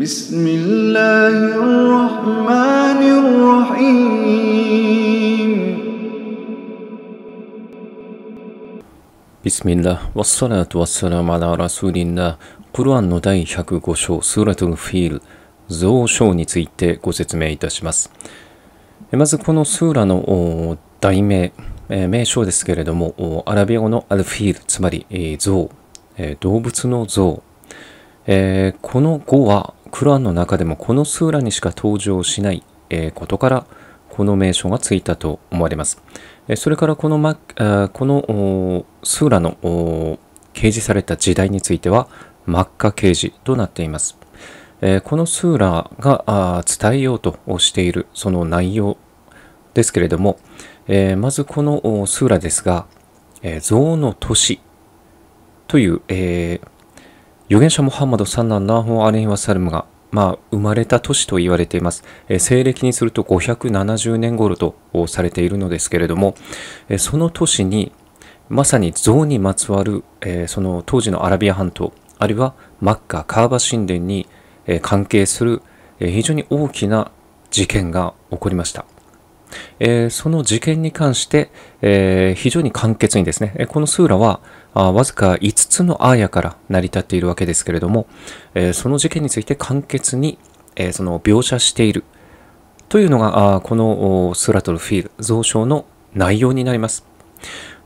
بسم الله الرحمن الرحيم بسم الله والصلاة والسلام على رسول الله コロアンの第105章スーラトルフィール増章についてご説明いたしますまずこのスーラの題名名称ですけれどもアラビア語のアルフィールつまり像動物の像えこの語はクランの中でもこのスーラにしか登場しない、えことからこの名称がついたと思われます。それからこのマこのスーラの掲示された時代については真っ赤掲示となっています。このスーラが伝えようとしているその内容ですけれども、まずこのスーラですが、象の都市という、預言者モハンマド・サンナ・ナーホン・アレイワサルムが、まあ、生まれた年と言われています。え西暦にすると570年頃とされているのですけれども、えその年に、まさに像にまつわる、えその当時のアラビア半島、あるいはマッカ・カーバ神殿に、え関係する、え非常に大きな事件が起こりました。えー、その事件に関して、えー、非常に簡潔にですね、このスーラは、あわずか5つのアーヤから成り立っているわけですけれども、えー、その事件について簡潔に、えー、その描写しているというのがあこのスラトルフィール蔵書の内容になります。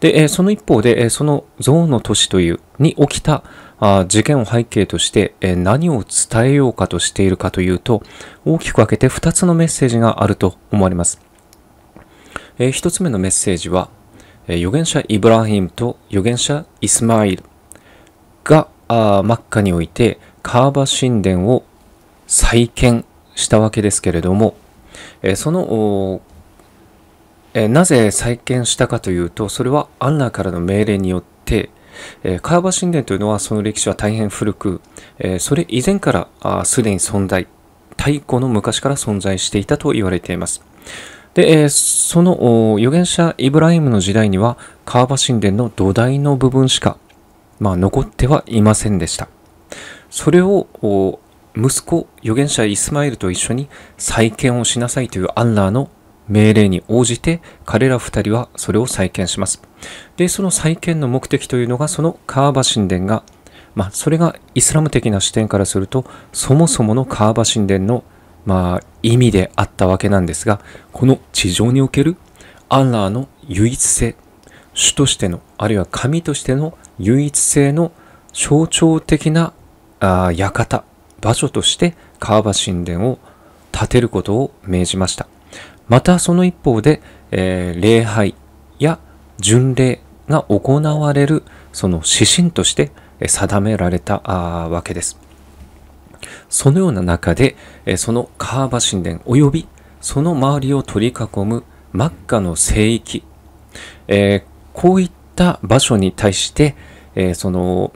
で、えー、その一方で、えー、その象の都市というに起きたあ事件を背景として、えー、何を伝えようかとしているかというと大きく分けて2つのメッセージがあると思われます。え1つ目のメッセージは預言者イブラヒムと預言者イスマイルがあマッカにおいてカーバ神殿を再建したわけですけれども、えその、えなぜ再建したかというとそれはアンラーからの命令によって、えカーバ神殿というのはその歴史は大変古く、えそれ以前からすでに存在太古の昔から存在していたと言われていますで、えー、その預言者イブラヒムの時代にはカーバ神殿の土台の部分しか、まあ、残ってはいませんでした。それを息子預言者イスマイルと一緒に再建をしなさいというアンラーの命令に応じて彼ら二人はそれを再建します。で、その再建の目的というのがそのカーバ神殿がまあ、それがイスラム的な視点からすると、そもそものカーバ神殿のまあ、意味であったわけなんですが、この地上におけるアンラーの唯一性、主としての、あるいは神としての唯一性の象徴的なあ館、場所として川場神殿を建てることを命じました。またその一方で、えー、礼拝や巡礼が行われるその指針として定められたわけです。そのような中で、そのカーバ神殿及びその周りを取り囲む真っ赤の聖域、えー、こういった場所に対して、えー、その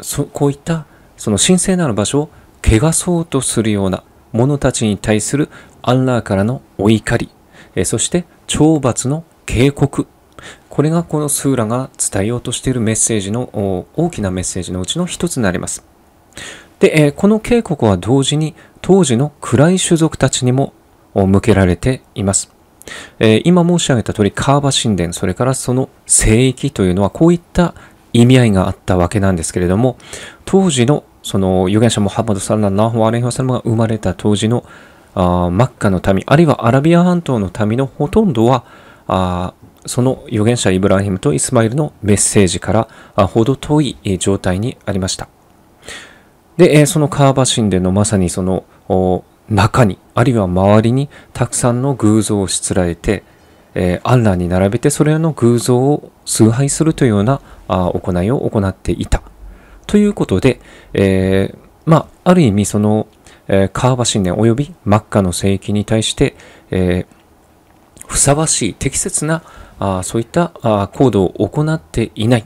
そこういったその神聖なる場所を汚そうとするような者たちに対するアンラーからのお怒り、えー、そして懲罰の警告これがこのスーラが伝えようとしているメッセージの大きなメッセージのうちの一つになります。で、えー、この警告は同時に当時の暗い種族たちにも向けられています。えー、今申し上げた通り、カーバ神殿、それからその聖域というのはこういった意味合いがあったわけなんですけれども、当時のその預言者モハマド・サルナ・ナホ・アレンハサムが生まれた当時のあマッカの民、あるいはアラビア半島の民のほとんどは、あその預言者イブラヒムとイスマイルのメッセージからあほど遠い状態にありました。で、えその川場神殿のまさにその中に、あるいは周りにたくさんの偶像をしつらえて、え安蘭に並べてそれらの偶像を崇拝するというようなあ行いを行っていた。ということで、えー、まあ、ある意味その、えー、川殿年及び真っ赤の聖域に対して、えー、ふさわしい適切なあそういったあ行動を行っていない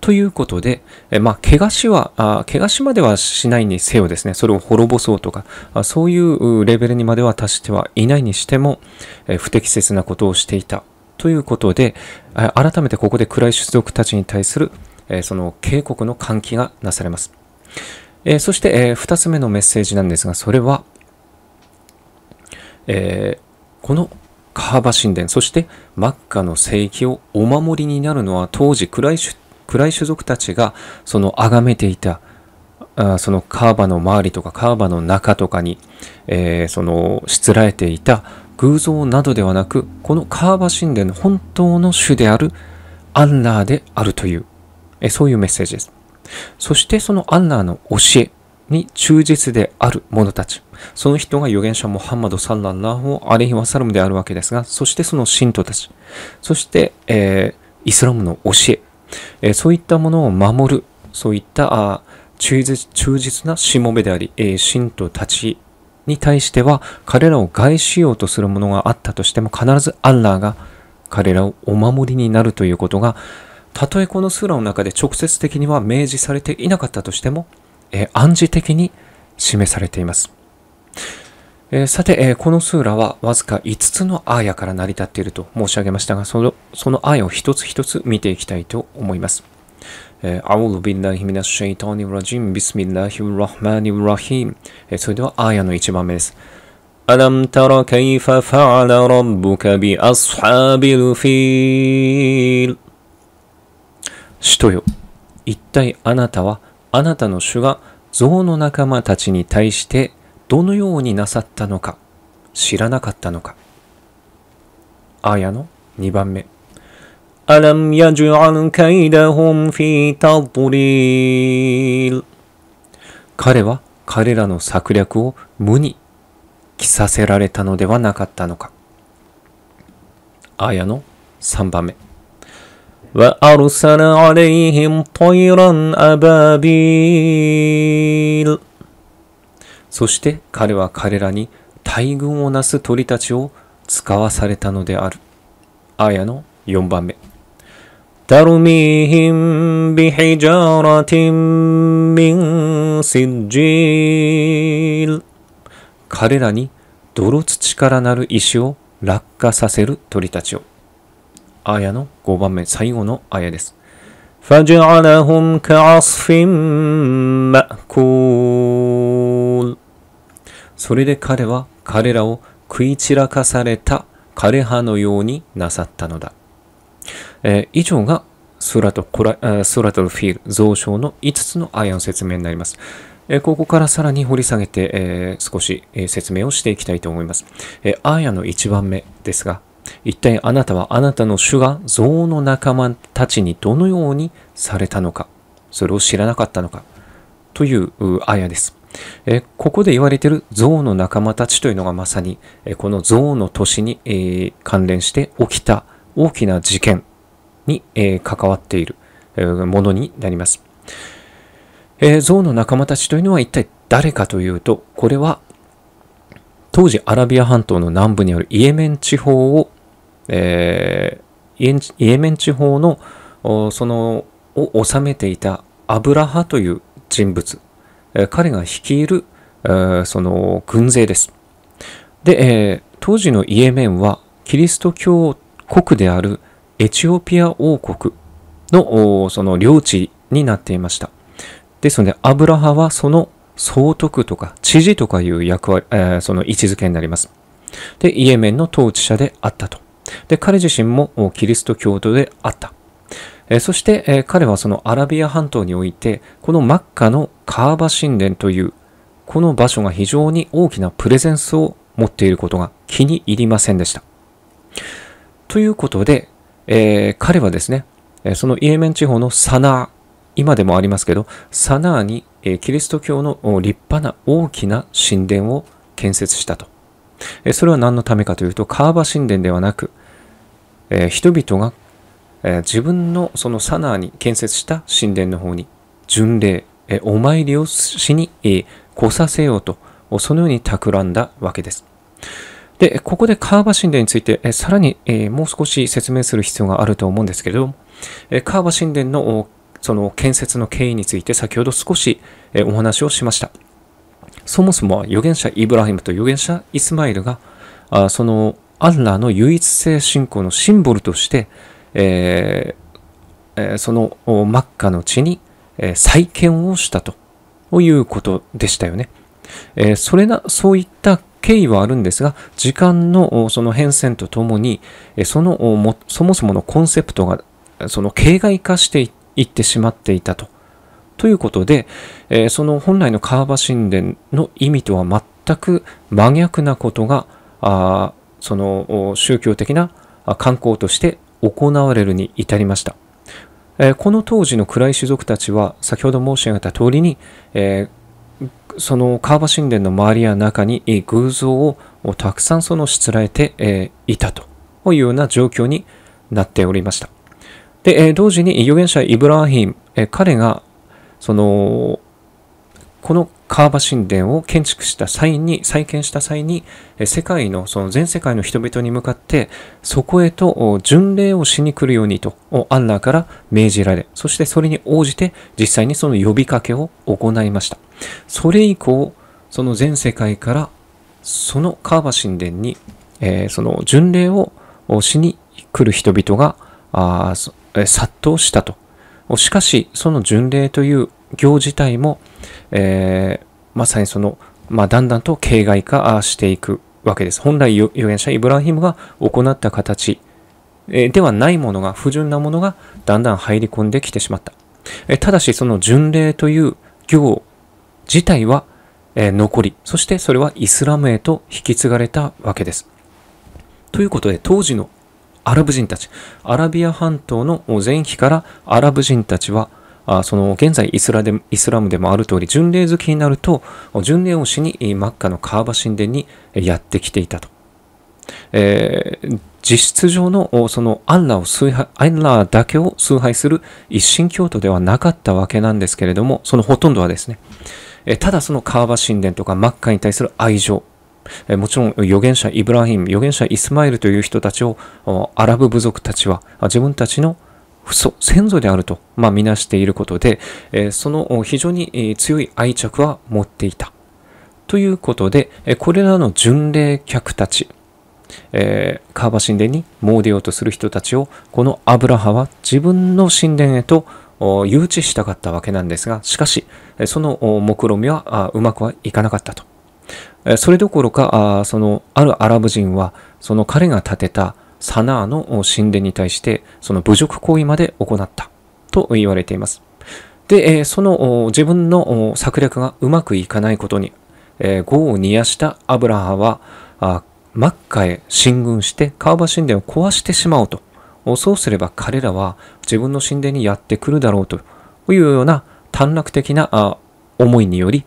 ということで、えまあ、怪我しはあ、怪我しまではしないにせよですね、それを滅ぼそうとか、あそういうレベルにまでは達してはいないにしても、え不適切なことをしていたということで、改めてここで暗い種族たちに対する、えその警告の喚起がなされます。えそして、え2つ目のメッセージなんですが、それは、えー、このカーバ神殿、そしてマッカの聖域をお守りになるのは当時クライシュ暗い種族たちがその崇めていたあそのカーバの周りとかカーバの中とかに、えー、そのしつらえていた偶像などではなくこのカーバ神殿の本当の主であるアンラーであるという、えそういうメッセージですそしてそのアンラーの教えに忠実である者たち。その人が預言者モハンマド・サンランラーをアレヒワサルムであるわけですが、そしてその信徒たち。そして、えー、イスラムの教え。えそういったものを守る、そういったあ忠実忠実なしもべであり、え信徒たちに対しては彼らを害しようとするものがあったとしても必ずアッラーが彼らをお守りになるということがたとえこのスーラの中で直接的には明示されていなかったとしても、え暗示的に示されています。えー、さて、えー、このスーラはわずか5つのアーヤから成り立っていると申し上げましたが、その、そのアーヤを一つ一つ見ていきたいと思います。えー、أعوذ بالله من الشيطان الرجيم بسم الله ا ل えそれではアーヤの1番目です。ア ألم تر كيف فعل ربك بأصحاب ا フィール。使徒よ、一体あなたは、あなたの主が象の仲間たちに対してどのようになさったのか知らなかったのか。アヤの2番目。アラムヤジュア ك ي イダホンフィタドリル彼は彼らの策略を無に着させられたのではなかったのか。アヤの3番目。وأرسل عليهم طيرا أ ب ا ب ي そして彼は彼らに大群をなす鳥たちを使わされたのである。アヤの4番目。ترميهم بحجارة من سجيل 彼らに泥土からなる石を落下させる鳥たちを。アヤの5番目、最後のアヤです。فجعلهم كعصف مأكول それで彼は彼らを食い散らかされた枯葉のようになさったのだ。えー、以上が空とコラ、空とフィール、増床の5つのアイアン説明になります。えここからさらに掘り下げて、えー、少し、え説明をしていきたいと思います。えー、アヤの1番目ですが、一体あなたはあなたの主が象の仲間たちにどのようにされたのか、それを知らなかったのか、というアヤです。えここで言われている象の仲間たちというのがまさに、えこの象の年に、えー、関連して起きた大きな事件に、えー、関わっている、えものになります。えー、象の仲間たちというのは一体誰かというと、これは当時アラビア半島の南部にあるイエメン地方を、えー、イエメン地方のそのを治めていたアブラハという人物彼が率いる、その軍勢です。で、当時のイエメンはキリスト教国であるエチオピア王国のその領地になっていました。ですので、アブラハはその総督とか知事とかいう役割、その位置づけになります。で、イエメンの統治者であったと。で、彼自身もキリスト教徒であった。えそして、え彼はそのアラビア半島において、このマッカのカーバ神殿という、この場所が非常に大きなプレゼンスを持っていることが気に入りませんでした。ということで、えー、彼はですね、そのイエメン地方のサナー、今でもありますけど、サナーにキリスト教の立派な大きな神殿を建設したと。それは何のためかというと、カーバ神殿ではなく、人々がえー、自分のそのサナーに建設した神殿の方に巡礼、えー、お参りをしに、えー、来させようと、そのように企んだわけです。で、ここでカーバ神殿について、えさらに、えもう少し説明する必要があると思うんですけども、カーバ神殿のその建設の経緯について先ほど少し、えお話をしました。そもそもは預言者イブラヒムと預言者イスマイルが、あそのアンラーの唯一性信仰のシンボルとして、えー、そのマッカの地に再建をしたということでしたよね。えー、それな、そういった経緯はあるんですが、時間のその変遷とともに、そのも、そもそものコンセプトが、その形骸化していってしまっていたと。ということで、えー、その本来の川場神殿の意味とは全く真逆なことが、あその宗教的な観光として行われるに至りました。えー、この当時の暗い種族たちは先ほど申し上げた通りに、えー、そのカーバ神殿の周りや中に偶像をたくさんそのしつらえて、えー、いたというような状況になっておりました。で、え同時に預言者イブラーヒン、え彼がそのこの川場神殿を建築した際に、再建した際に、世界の、その全世界の人々に向かって、そこへと巡礼をしに来るようにと、アンナーから命じられ、そしてそれに応じて、実際にその呼びかけを行いました。それ以降、その全世界から、その川場神殿に、えー、その巡礼をしに来る人々が、あ殺到したと。しかし、その巡礼という行自体も、えー、まさにその、まあ、だんだんと形骸化していくわけです。本来預言者イブラヒムが行った形、えではないものが、不純なものがだんだん入り込んできてしまった。えただし、その巡礼という行自体は、え残り、そしてそれはイスラムへと引き継がれたわけです。ということで、当時のアラブ人たち、アラビア半島の前期からアラブ人たちはあその現在イスラでイスラムでもある通り巡礼好きになると巡礼をしにマッカのカーバ神殿にやってきていたと、えー、実質上のそのアンラを崇拝アンラだけを崇拝する一神教徒ではなかったわけなんですけれどもそのほとんどはですね、えただそのカーバ神殿とかマッカに対する愛情もちろん預言者イブラヒム、預言者イスマイルという人たちをアラブ部族たちは自分たちの祖先祖であると、まあ、みなしていることで、えその非常に強い愛着は持っていた。ということで、これらの巡礼客たち、えー、川場神殿に詣でようとする人たちをこのアブラハは自分の神殿へと誘致したかったわけなんですがしかしその目論見はうまくはいかなかったとそれどころかそのあるアラブ人はその彼が建てたサナーの神殿に対してその侮辱行為まで行ったと言われています。で、その自分の策略がうまくいかないことに、業を煮やしたアブラハはマッカへ進軍してカーバ神殿を壊してしまおうと。そうすれば彼らは自分の神殿にやってくるだろうというような短絡的な思いにより、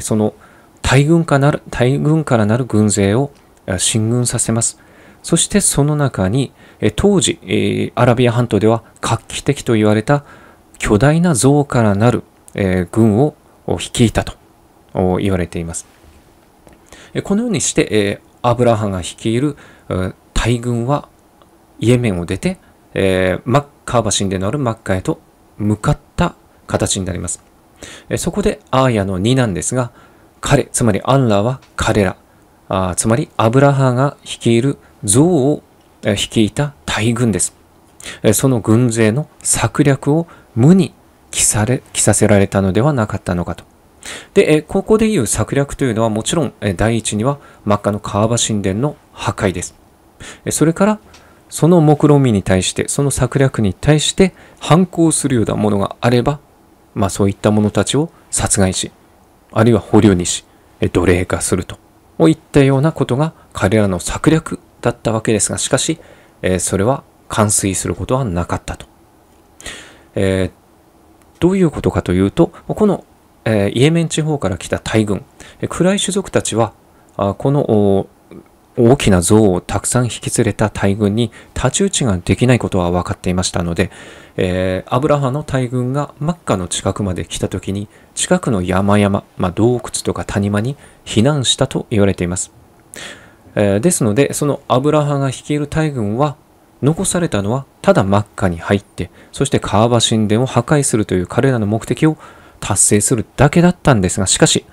その大軍からなる軍勢を進軍させます。そしてその中に、え当時、アラビア半島では画期的と言われた巨大な像からなる、え軍を率いたと言われています。このようにして、えアブラハが率いる大軍はイエメンを出て、えマッカー神でのあるマッカへと向かった形になります。そこでアーヤの2なんですが、彼、つまりアンラは彼ら、あつまりアブラハが率いる象を率いた大軍です。その軍勢の策略を無に着されさせられたのではなかったのかと。で、ここでいう策略というのはもちろん第一には真っ赤の川場神殿の破壊です。それからその目論見に対して、その策略に対して反抗するようなものがあれば、まあそういった者たちを殺害し、あるいは捕虜にし、奴隷化すると。いったようなことが彼らの策略だったわけですが、しかし、えー、それは冠水することはなかったと。えー、どういうことかというと、この、えー、イエメン地方から来た大軍、暗い種族たちは、あこの大きな像をたくさん引き連れた大軍に太刀打ちができないことは分かっていましたので、えー、アブラハの大軍がマッカの近くまで来た時に近くの山々、まあ、洞窟とか谷間に避難したと言われています。えー、ですので、そのアブラハが率いる大軍は、残されたのはただ真っ赤に入って、そしてカーバ神殿を破壊するという彼らの目的を達成するだけだったんですが、しかし、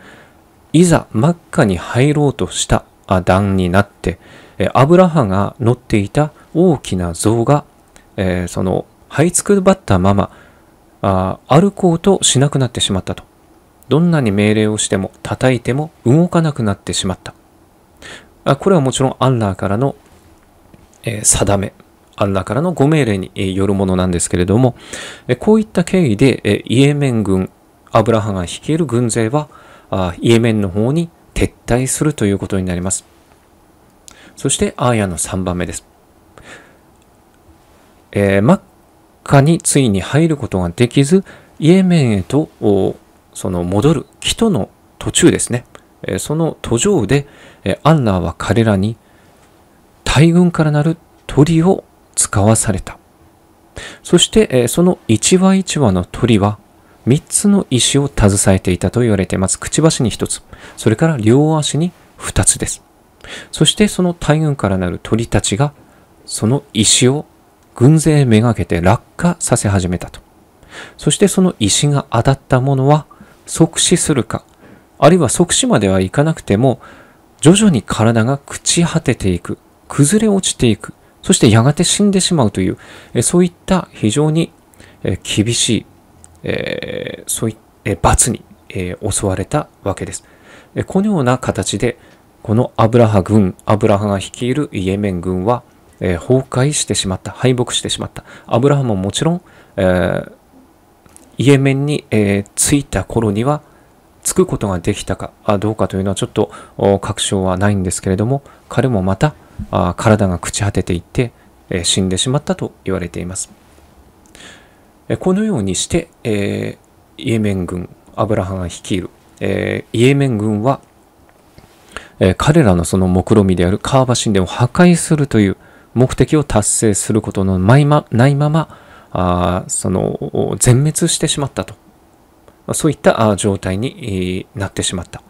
いざ真っ赤に入ろうとした段になって、えー、アブラハが乗っていた大きな像が、えー、その、這いつくばったまま、あ歩こうとしなくなってしまったと。どんなに命令をしても叩いても動かなくなってしまった。あこれはもちろんアンラーからの、え定め、アンラーからのご命令によるものなんですけれども、えこういった経緯で、えイエメン軍、アブラハが率いる軍勢はあイエメンの方に撤退するということになります。そしてアーヤの3番目です。えー、マッカについに入ることができず、イエメンへとその戻る、帰途の途中ですね。その途上でアンナーは彼らに大軍からなる鳥を使わされた。そしてその一羽一羽の鳥は3つの石を携えていたと言われています。くちばしに1つ、それから両足に2つです。そしてその大軍からなる鳥たちがその石を軍勢めがけて落下させ始めたと。そしてその石が当たったものは即死するかあるいは即死まではいかなくても、徐々に体が朽ち果てていく、崩れ落ちていく、そしてやがて死んでしまうという、そういった非常に厳しい、えー、そういえ罰に、えー、襲われたわけです。このような形で、このアブラハ軍、アブラハが率いるイエメン軍は、えー、崩壊してしまった、敗北してしまった。アブラハももちろん、えー、イエメンに、えー、着いた頃にはつくことができたかどうかというのはちょっと確証はないんですけれども彼もまた体が朽ち果てていって死んでしまったと言われていますこのようにして、えー、イエメン軍アブラハが率いる、えー、イエメン軍は、えー、彼らのその目論見であるカーバ神殿を破壊するという目的を達成することのないまないままあその全滅してしまったとそういった状態になってしまった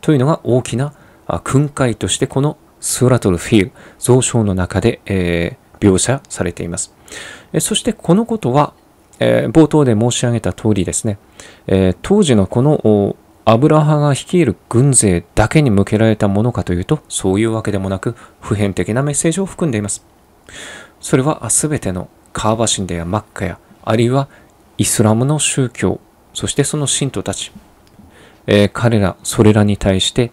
というのが大きな訓戒としてこのスーラトルフィール増床の中で、えー、描写されています。そしてこのことは、えー、冒頭で申し上げた通りですね、えー、当時のこのアブラハが率いる軍勢だけに向けられたものかというと、そういうわけでもなく、普遍的なメッセージを含んでいます。それは全てのカーバ神殿やマッカや、あるいはイスラムの宗教そしてその信徒たち、えー、彼ら、それらに対して、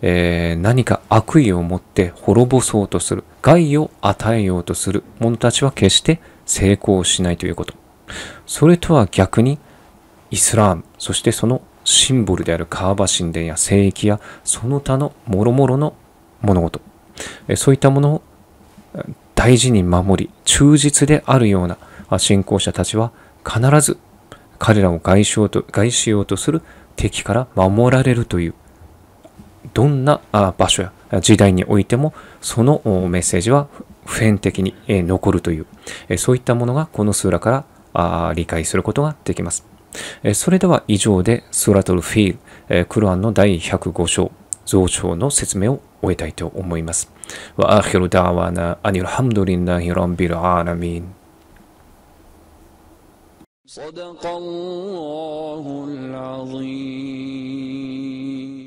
えー、何か悪意を持って滅ぼそうとする、害を与えようとする者たちは決して成功しないということ。それとは逆に、イスラーム、そしてそのシンボルであるカーバ神殿や聖域やその他の諸々の物事、えー、そういったものを大事に守り、忠実であるような信仰者たちは必ず彼らを害しようと害しようとする敵から守られるというどんな場所や時代においてもそのメッセージは普遍的に残るというそういったものがこのスーラから理解することができます。それでは以上でスーラトルフィールクロアンの第105章増長の説明を終えたいと思います。وآخر دعوانا أن الحمد لله رب العالمين صدق الله العظيم